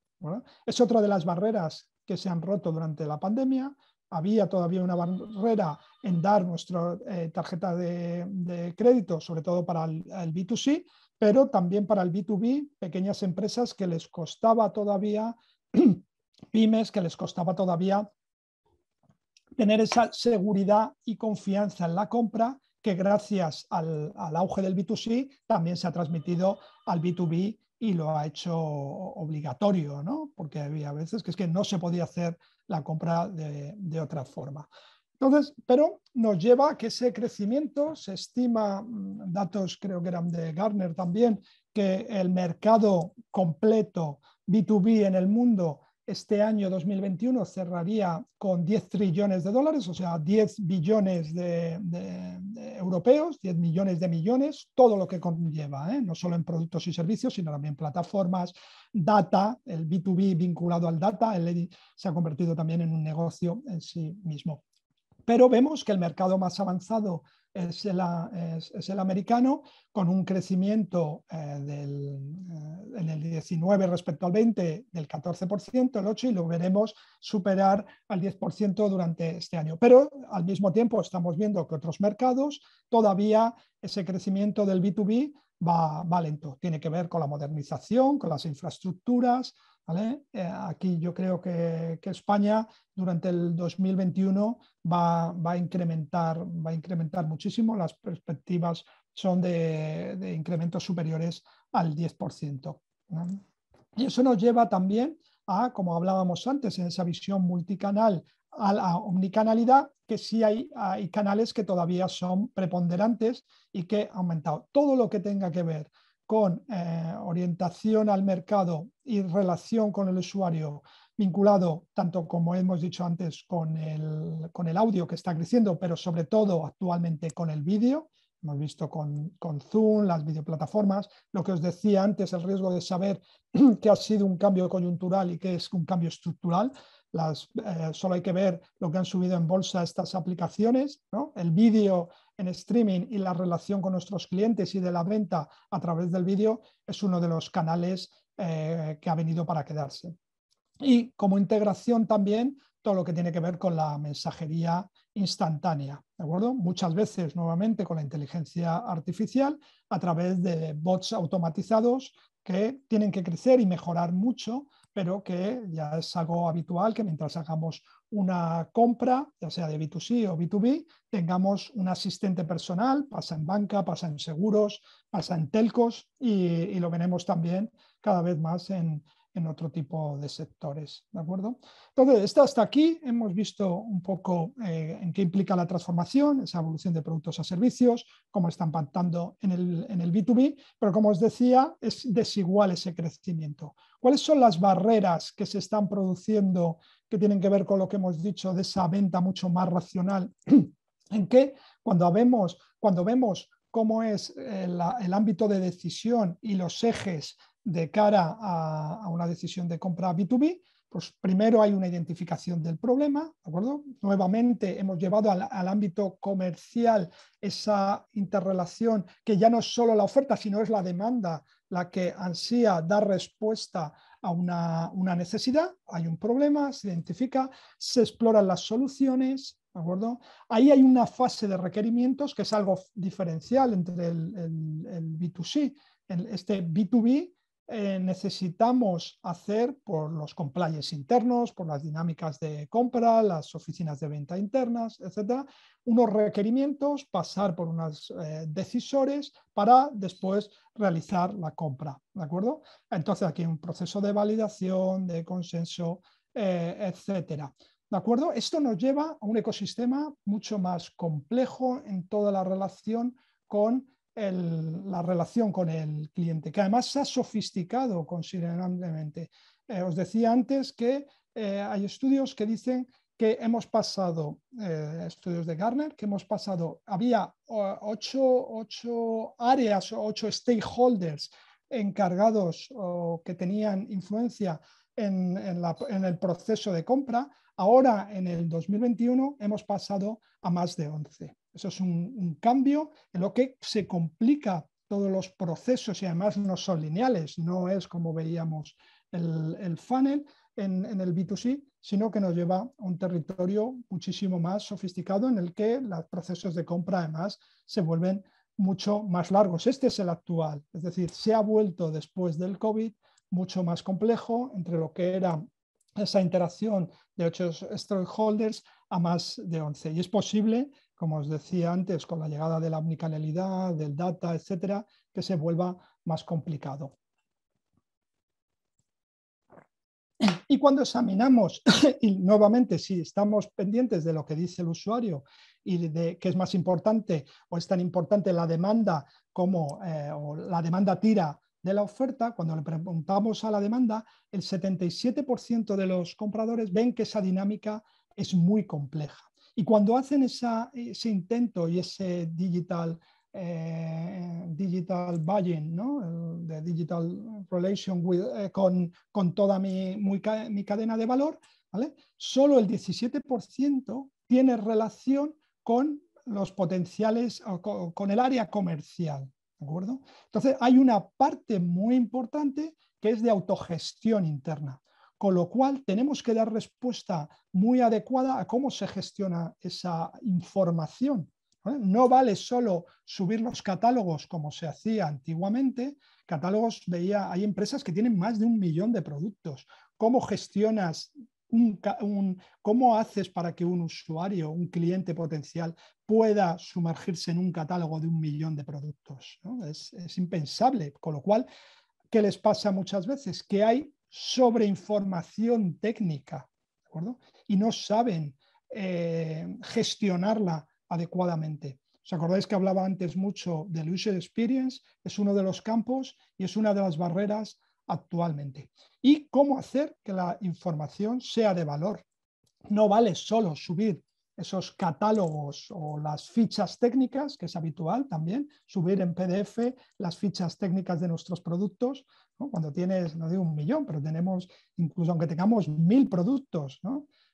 Es otra de las barreras que se han roto durante la pandemia, había todavía una barrera en dar nuestra eh, tarjeta de, crédito, sobre todo para el, B2C, pero también para el B2B, pequeñas empresas que les costaba todavía, pymes, que les costaba todavía tener esa seguridad y confianza en la compra que gracias al, auge del B2C también se ha transmitido al B2B y lo ha hecho obligatorio, ¿no? Porque había veces que es que no se podía hacer la compra de, otra forma. Entonces, pero nos lleva a que ese crecimiento se estima, mm, datos creo que eran de Gartner también, que el mercado completo B2B en el mundo este año 2021 cerraría con 10 trillones de dólares, o sea, 10 billones de, europeos, 10 millones de millones, todo lo que conlleva, ¿eh? no solo en productos y servicios, sino también plataformas, data, el B2B vinculado al data, el, se ha convertido también en un negocio en sí mismo. Pero vemos que el mercado más avanzado es el, americano, con un crecimiento eh, eh, en el 19 respecto al 20 del 14%, el 8%, y lo veremos superar al 10% durante este año. Pero al mismo tiempo estamos viendo que otros mercados todavía ese crecimiento del B2B va, va lento. Tiene que ver con la modernización, con las infraestructuras, eh, aquí yo creo que, España durante el 2021 va, a incrementar, va a incrementar muchísimo. Las perspectivas son de, incrementos superiores al 10%. Y eso nos lleva también a, como hablábamos antes, en esa visión multicanal a la omnicanalidad, que sí hay, canales que todavía son preponderantes y que ha aumentado. Todo lo que tenga que ver con eh, orientación al mercado y relación con el usuario vinculado tanto como hemos dicho antes con el, audio que está creciendo, pero sobre todo actualmente con el vídeo. Hemos visto con, Zoom, las videoplataformas, lo que os decía antes, el riesgo de saber que ha sido un cambio coyuntural y que es un cambio estructural. Las, eh, solo hay que ver lo que han subido en bolsa estas aplicaciones. ¿no? El vídeo en streaming y la relación con nuestros clientes y de la venta a través del vídeo es uno de los canales eh, que ha venido para quedarse. Y como integración también todo lo que tiene que ver con la mensajería instantánea, ¿de acuerdo? Muchas veces nuevamente con la inteligencia artificial a través de bots automatizados que tienen que crecer y mejorar mucho pero que ya es algo habitual que mientras hagamos una compra, ya sea de B2C o B2B, tengamos un asistente personal, pasa en banca, pasa en seguros, pasa en telcos y, lo veremos también cada vez más en, en otro tipo de sectores. ¿De acuerdo? Entonces, hasta aquí. Hemos visto un poco eh, en qué implica la transformación, esa evolución de productos a servicios, cómo están impactando en el, B2B, pero como os decía, es desigual ese crecimiento. ¿Cuáles son las barreras que se están produciendo que tienen que ver con lo que hemos dicho de esa venta mucho más racional? en qué cuando vemos, cuando vemos cómo es eh, el ámbito de decisión y los ejes de cara a, una decisión de compra B2B, pues primero hay una identificación del problema, acuerdo? Nuevamente hemos llevado al, ámbito comercial esa interrelación que ya no es solo la oferta, sino es la demanda la que ansía dar respuesta a una, necesidad. Hay un problema, se identifica, se exploran las soluciones, ¿De acuerdo? Ahí hay una fase de requerimientos que es algo diferencial entre el, B2C. El, este B2B eh, necesitamos hacer por los compliance internos, por las dinámicas de compra, las oficinas de venta internas, etcétera, unos requerimientos, pasar por unos eh, decisores para después realizar la compra, ¿de acuerdo? Entonces aquí un proceso de validación, de consenso, eh, etcétera. ¿De acuerdo? Esto nos lleva a un ecosistema mucho más complejo en toda la relación con la relación con el cliente, que además se ha sofisticado considerablemente. Eh, os decía antes que eh, hay estudios que dicen que hemos pasado, eh, estudios de Garner, que hemos pasado, había ocho, áreas áreas, ocho stakeholders encargados o que tenían influencia en, el proceso de compra, Ahora, en el 2021, hemos pasado a más de 11. Eso es un, cambio en lo que se complica todos los procesos y además no son lineales, no es como veíamos el, funnel en, en, el B2C, sino que nos lleva a un territorio muchísimo más sofisticado en el que los procesos de compra además se vuelven mucho más largos. Este es el actual, es decir, se ha vuelto después del COVID mucho más complejo entre lo que era esa interacción de 8 stakeholders a más de 11. Y es posible, como os decía antes, con la llegada de la omnicanalidad, del data, etcétera, que se vuelva más complicado. Y cuando examinamos, y nuevamente si estamos pendientes de lo que dice el usuario y de qué es más importante o es tan importante la demanda como eh, la demanda tira de la oferta, cuando le preguntamos a la demanda, el 77% de los compradores ven que esa dinámica es muy compleja. Y cuando hacen esa, ese intento y ese digital, eh, digital buying, ¿no? de digital relation with, eh, con, toda mi, cadena de valor, ¿vale? solo el 17% tiene relación con los potenciales con el área comercial. ¿De Entonces, hay una parte muy importante que es de autogestión interna, con lo cual tenemos que dar respuesta muy adecuada a cómo se gestiona esa información. No vale solo subir los catálogos como se hacía antiguamente. Catálogos, veía, hay empresas que tienen más de un millón de productos. ¿Cómo gestionas un, cómo haces para que un usuario, un cliente potencial, pueda sumergirse en un catálogo de un millón de productos. Es, impensable, con lo cual, ¿qué les pasa muchas veces? Que hay sobreinformación técnica, Y no saben eh, gestionarla adecuadamente. ¿Os acordáis que hablaba antes mucho del user experience? Es uno de los campos y es una de las barreras actualmente. Y cómo hacer que la información sea de valor. No vale solo subir esos catálogos o las fichas técnicas, que es habitual también, subir en PDF las fichas técnicas de nuestros productos. Cuando tienes, no digo un millón, pero tenemos, incluso aunque tengamos mil productos,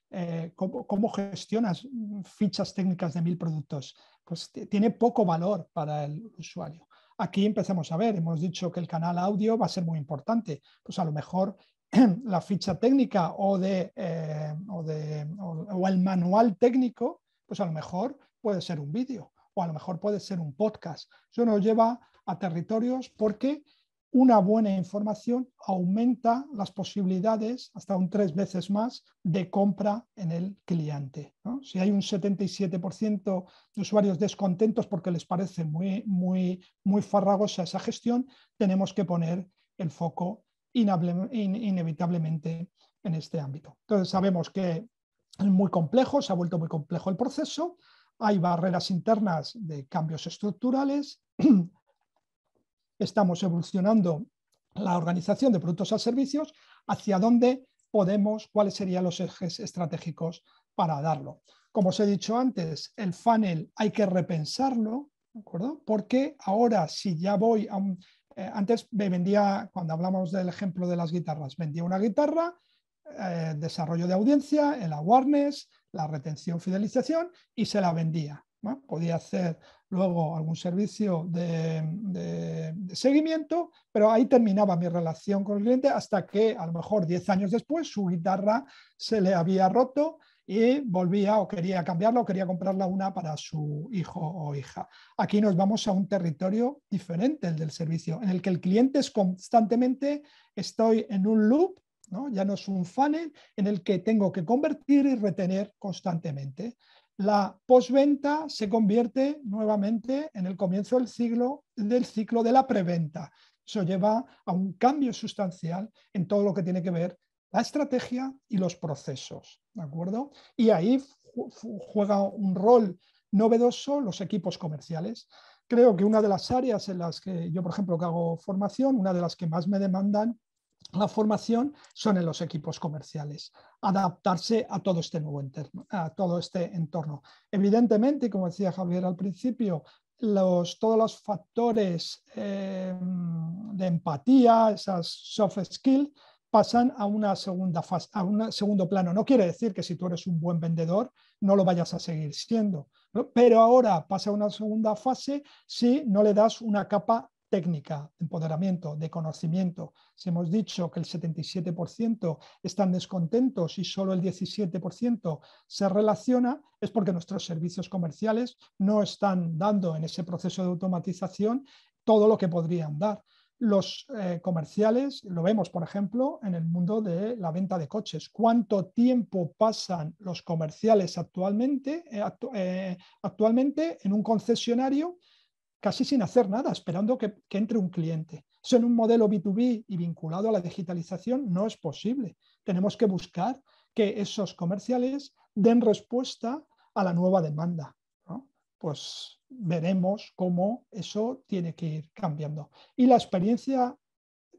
eh, ¿cómo, gestionas fichas técnicas de mil productos? Pues tiene poco valor para el usuario. Aquí empezamos a ver, hemos dicho que el canal audio va a ser muy importante, pues a lo mejor la ficha técnica o, de, eh, el manual técnico, pues a lo mejor puede ser un vídeo o a lo mejor puede ser un podcast. Eso nos lleva a territorios porque una buena información aumenta las posibilidades hasta un tres veces más de compra en el cliente. Si hay un 77% de usuarios descontentos porque les parece muy, muy, muy farragosa esa gestión, tenemos que poner el foco inevitablemente en este ámbito. Entonces sabemos que es muy complejo, se ha vuelto muy complejo el proceso, hay barreras internas de cambios estructurales, estamos evolucionando la organización de productos a servicios, hacia dónde podemos, cuáles serían los ejes estratégicos para darlo. Como os he dicho antes, el funnel hay que repensarlo, ¿de acuerdo? Porque ahora si ya voy a eh, antes me vendía, cuando hablábamos del ejemplo de las guitarras, vendía una guitarra, eh, desarrollo de audiencia, el awareness, la retención, fidelización y se la vendía. Podía hacer luego algún servicio de, seguimiento, pero ahí terminaba mi relación con el cliente hasta que a lo mejor 10 años después su guitarra se le había roto y volvía o quería cambiarla o quería comprarla una para su hijo o hija. Aquí nos vamos a un territorio diferente, el del servicio, en el que el cliente es constantemente, estoy en un loop Ya no es un funnel en el que tengo que convertir y retener constantemente la postventa se convierte nuevamente en el comienzo del, ciclo del ciclo de la preventa. Eso lleva a un cambio sustancial en todo lo que tiene que ver la estrategia y los procesos, ¿de acuerdo? Y ahí juega un rol novedoso los equipos comerciales. Creo que una de las áreas en las que yo, por ejemplo, que hago formación, una de las que más me demandan la formación son en los equipos comerciales, adaptarse a todo este nuevo entorno, a todo este entorno. Evidentemente, como decía Javier al principio, los, todos los factores em, de empatía, esas soft skills, pasan a una segunda fase, a un segundo plano. No quiere decir que si tú eres un buen vendedor no lo vayas a seguir siendo, pero ahora pasa a una segunda fase si no le das una capa técnica, de empoderamiento, de conocimiento. Si hemos dicho que el 77% están descontentos y solo el 17% se relaciona, es porque nuestros servicios comerciales no están dando en ese proceso de automatización todo lo que podrían dar los eh, comerciales, lo vemos por ejemplo en el mundo de la venta de coches, cuánto tiempo pasan los comerciales actualmente, eh, eh, actualmente en un concesionario casi sin hacer nada, esperando que, entre un cliente. Eso un modelo B2B y vinculado a la digitalización no es posible. Tenemos que buscar que esos comerciales den respuesta a la nueva demanda. Pues veremos cómo eso tiene que ir cambiando. Y la experiencia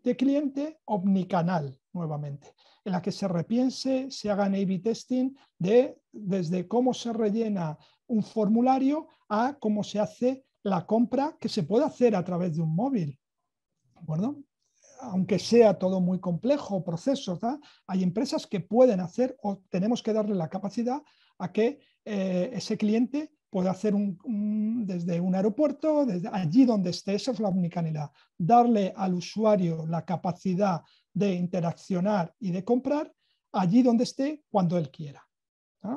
de cliente omnicanal, nuevamente, en la que se repiense, se haga a testing de desde cómo se rellena un formulario a cómo se hace la compra que se puede hacer a través de un móvil. ¿De Aunque sea todo muy complejo, proceso hay empresas que pueden hacer o tenemos que darle la capacidad a que eh, ese cliente pueda hacer un, desde un aeropuerto, desde allí donde esté, esa es la única manera. Darle al usuario la capacidad de interaccionar y de comprar allí donde esté, cuando él quiera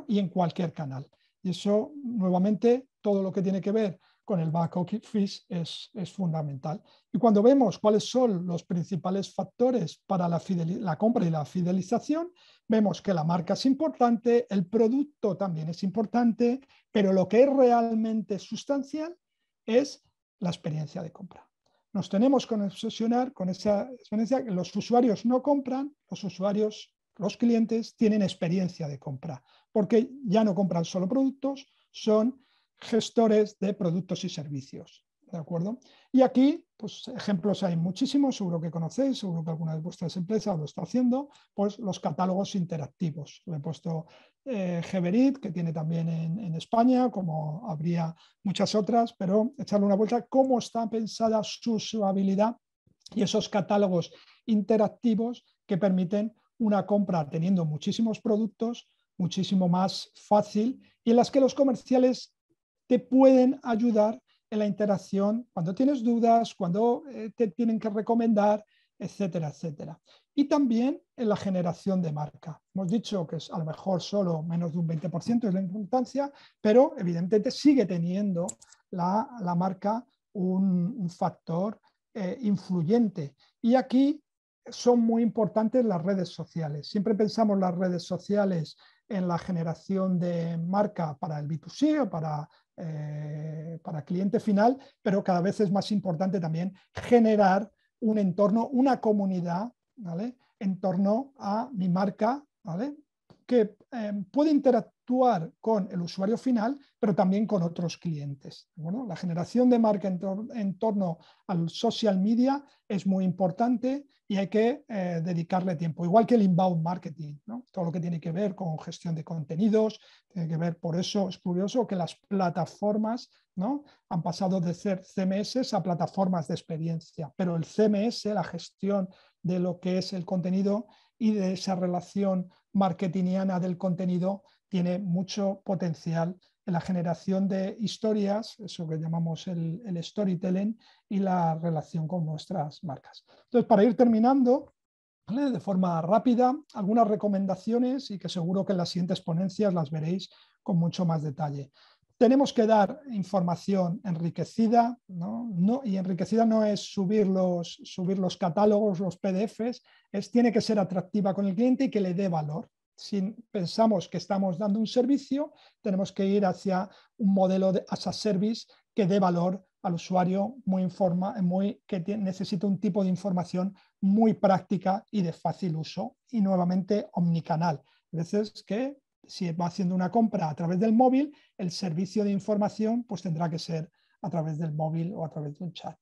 y en cualquier canal. Y eso, nuevamente, todo lo que tiene que ver con el Back Office es, fundamental. Y cuando vemos cuáles son los principales factores para la, la, compra y la fidelización, vemos que la marca es importante, el producto también es importante, pero lo que es realmente sustancial es la experiencia de compra. Nos tenemos que obsesionar con esa experiencia. que Los usuarios no compran, los usuarios, los clientes tienen experiencia de compra, porque ya no compran solo productos, son gestores de productos y servicios. ¿De acuerdo? Y aquí, pues ejemplos hay muchísimos, seguro que conocéis, seguro que alguna de vuestras empresas lo está haciendo, pues los catálogos interactivos. Le he puesto eh, que tiene también en, España, como habría muchas otras, pero echarle una vuelta, cómo está pensada su usabilidad y esos catálogos interactivos que permiten una compra teniendo muchísimos productos, muchísimo más fácil y en las que los comerciales te pueden ayudar en la interacción cuando tienes dudas, cuando eh, te tienen que recomendar, etcétera, etcétera. Y también en la generación de marca. Hemos dicho que es a lo mejor solo menos de un 20% es la importancia, pero evidentemente sigue teniendo la, marca un, factor eh, influyente. Y aquí son muy importantes las redes sociales. Siempre pensamos las redes sociales en la generación de marca para el B2C o para eh, para cliente final, pero cada vez es más importante también generar un entorno, una comunidad, ¿vale? En torno a mi marca, ¿vale? Que eh, puede interactuar con el usuario final, pero también con otros clientes. Bueno, la generación de marca en, en torno al social media es muy importante y hay que eh, dedicarle tiempo. Igual que el inbound marketing, todo lo que tiene que ver con gestión de contenidos, tiene que ver, por eso es curioso que las plataformas ¿no? han pasado de ser CMS a plataformas de experiencia, pero el CMS, la gestión de lo que es el contenido y de esa relación marketingiana del contenido, tiene mucho potencial la generación de historias, eso que llamamos el, storytelling, y la relación con nuestras marcas. Entonces, para ir terminando, de forma rápida, algunas recomendaciones y que seguro que en las siguientes ponencias las veréis con mucho más detalle tenemos que dar información enriquecida, ¿no? y enriquecida no es subir los, subir los catálogos, los PDFs, es, tiene que ser atractiva con el cliente y que le dé valor si pensamos que estamos dando un servicio, tenemos que ir hacia un modelo de as a service que dé valor al usuario muy informa, que necesita un tipo de información muy práctica y de fácil uso y nuevamente omnicanal. A veces que si va haciendo una compra a través del móvil, el servicio de información pues tendrá que ser a través del móvil o a través de un chat.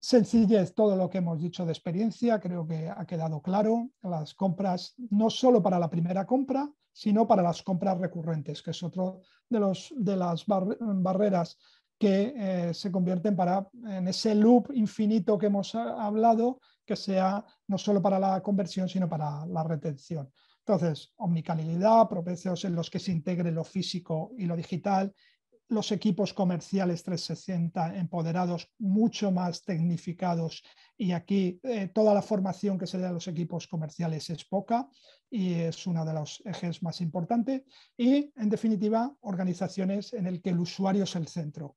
Sencillez, todo lo que hemos dicho de experiencia, creo que ha quedado claro. Las compras, no solo para la primera compra, sino para las compras recurrentes, que es otro de, los, de las barreras que eh, se convierten para, en ese loop infinito que hemos eh, hablado, que sea no solo para la conversión, sino para la retención. Entonces, omnicanalidad, procesos en los que se integre lo físico y lo digital los equipos comerciales 360 empoderados, mucho más tecnificados y aquí eh, toda la formación que se da a los equipos comerciales es poca y es uno de los ejes más importantes. Y en definitiva, organizaciones en el que el usuario es el centro.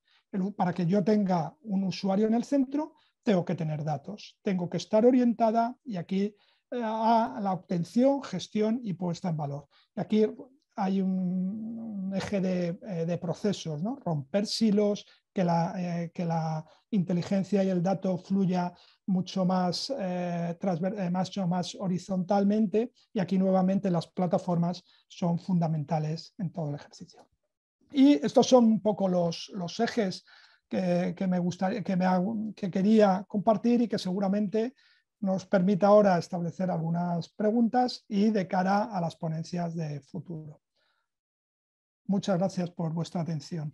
para que yo tenga un usuario en el centro, tengo que tener datos, tengo que estar orientada y aquí eh, a la obtención, gestión y puesta en valor. Y aquí hay un, eje de, eh, procesos, romper silos, eh, que la, inteligencia y el dato fluya mucho eh, más, más horizontalmente y aquí nuevamente las plataformas son fundamentales en todo el ejercicio. Y estos son un poco los, ejes que, que quería compartir y que seguramente nos permita ahora establecer algunas preguntas y de cara a las ponencias de futuro. Muchas gracias por vuestra atención.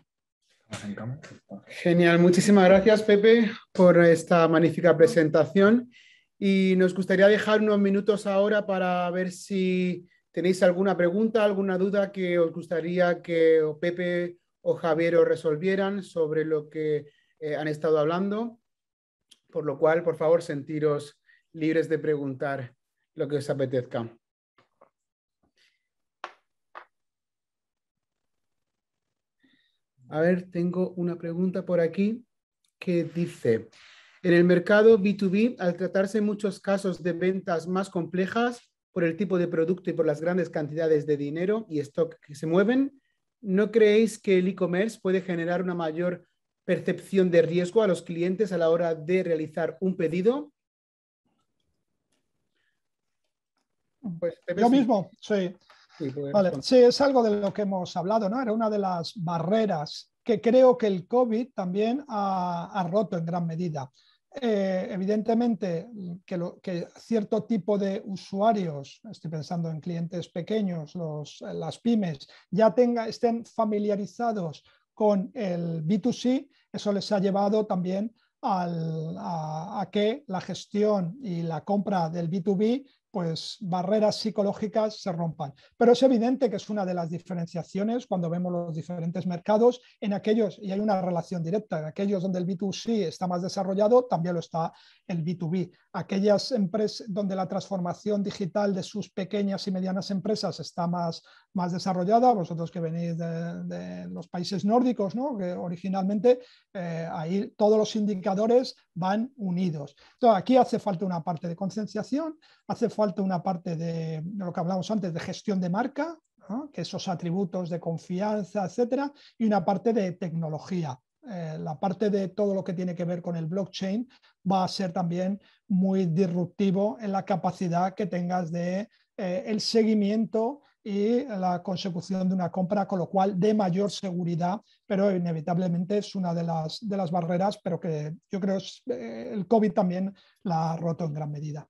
Genial, muchísimas gracias Pepe por esta magnífica presentación y nos gustaría dejar unos minutos ahora para ver si tenéis alguna pregunta, alguna duda que os gustaría que Pepe o Javier os resolvieran sobre lo que eh, han estado hablando, por lo cual, por favor, sentiros libres de preguntar lo que os apetezca. A ver, tengo una pregunta por aquí que dice, en el mercado B2B, al tratarse muchos casos de ventas más complejas por el tipo de producto y por las grandes cantidades de dinero y stock que se mueven, ¿no creéis que el e-commerce puede generar una mayor percepción de riesgo a los clientes a la hora de realizar un pedido? Pues, Yo mismo, sí sí, es algo de lo que hemos hablado, ¿no? Era una de las barreras que creo que el COVID también ha, roto en gran medida. Eh, evidentemente, que, cierto tipo de usuarios, estoy pensando en clientes pequeños, los, las pymes, ya estén familiarizados con el B2C, eso les ha llevado también a, que la gestión y la compra del B2B pues barreras psicológicas se rompan. Pero es evidente que es una de las diferenciaciones cuando vemos los diferentes mercados en aquellos, y hay una relación directa, en aquellos donde el B2C está más desarrollado, también lo está el B2B. Aquellas empresas donde la transformación digital de sus pequeñas y medianas empresas está más, más desarrollada, vosotros que venís de, los países nórdicos, que originalmente eh, ahí todos los indicadores van unidos. Entonces, aquí hace falta una parte de concienciación, hace falta falta una parte de, lo que hablamos antes, de gestión de marca, que esos atributos de confianza, etcétera, y una parte de tecnología. Eh, la parte de todo lo que tiene que ver con el blockchain va a ser también muy disruptivo en la capacidad que tengas de eh, el seguimiento y la consecución de una compra, con lo cual de mayor seguridad, pero inevitablemente es una de las, de las barreras, pero que yo creo que eh, el COVID también la ha roto en gran medida.